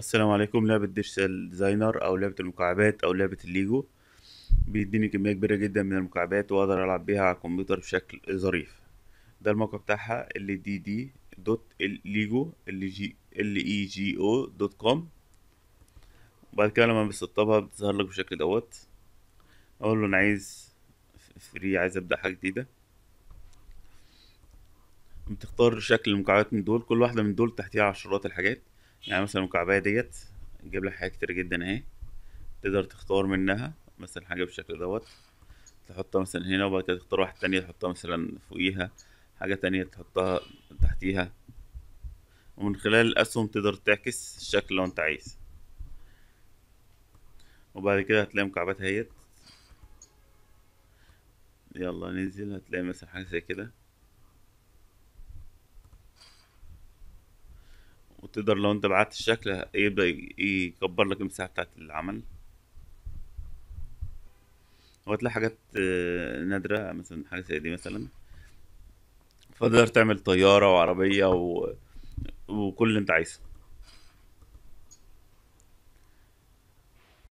السلام عليكم لعبة ديجيتال ديزاينر او لعبة المكعبات او لعبة الليجو بيديني كمية كبيرة جدا من المكعبات واقدر العب بيها على الكمبيوتر بشكل ظريف ده الموقع بتاعها اللي دي دي دوت الليجو اللي جي ال اي جي او دوت كوم وبعد كده لما بتسطبها بتظهر لك بالشكل دوت اقول له انا عايز فري عايز ابدا حاجة جديدة بتختار شكل المكعبات من دول كل واحدة من دول تحتيها عشرات الحاجات يعني مثلا المكعبايه ديت تجيب لك حاجات كتير جدا اهي تقدر تختار منها مثلا حاجه بالشكل دوت تحطها مثلا هنا وبعد كده تختار واحده تانية تحطها مثلا فوقيها حاجه تانية تحطها تحتيها ومن خلال الاسهم تقدر تعكس الشكل لو انت عايز وبعد كده هتلاقي مكعبات هيت يلا ننزل هتلاقي مثلا حاجه زي كده وتقدر لو انت بعت الشكل يبدا يكبر لك المساحه بتاعت العمل وهتلاقي حاجات آه، نادره مثلا حاجه زي دي مثلا فتقدر تعمل طياره وعربيه و... وكل اللي انت عايزه